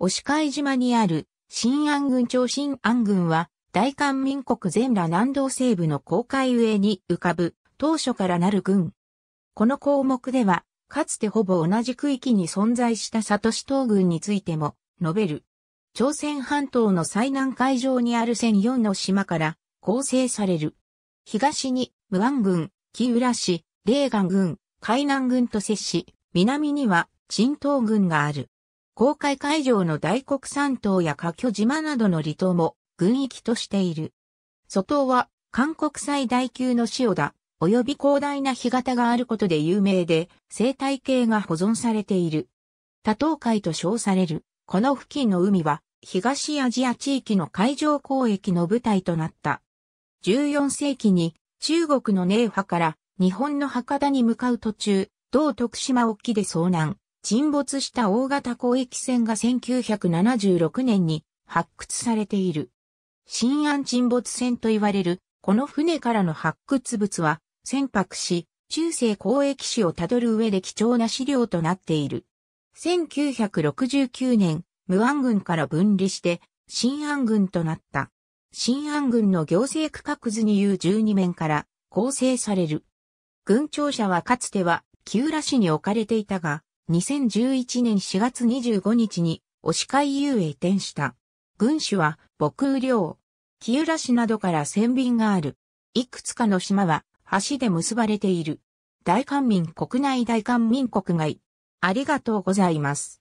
押し海島にある、新安郡町新安郡は、大韓民国全羅南道西部の公海上に浮かぶ、当初からなる郡。この項目では、かつてほぼ同じ区域に存在したサトシ島郡についても、述べる。朝鮮半島の最南海上にある1004の島から構成される。東に、無安郡、木浦市、霊岩郡、海南郡と接し、南には、鎮東郡がある。公開会場の大黒山島や華居島などの離島も軍域としている。外島は韓国最大級の塩田、及び広大な干潟があることで有名で、生態系が保存されている。多島海と称される、この付近の海は、東アジア地域の海上交易の舞台となった。14世紀に中国の寧波から日本の博多に向かう途中、同徳島沖で遭難。沈没した大型交易船が1976年に発掘されている。新安沈没船と言われる、この船からの発掘物は、船舶し、中世交易史をたどる上で貴重な資料となっている。1969年、無安軍から分離して、新安軍となった。新安軍の行政区画図にいう12面から構成される。軍庁舎はかつては、旧浦市に置かれていたが、2011年4月25日に、おいゆ遊へ移転した。軍手は、牧空領。木浦市などから船便がある。いくつかの島は、橋で結ばれている。大韓民国内大韓民国外。ありがとうございます。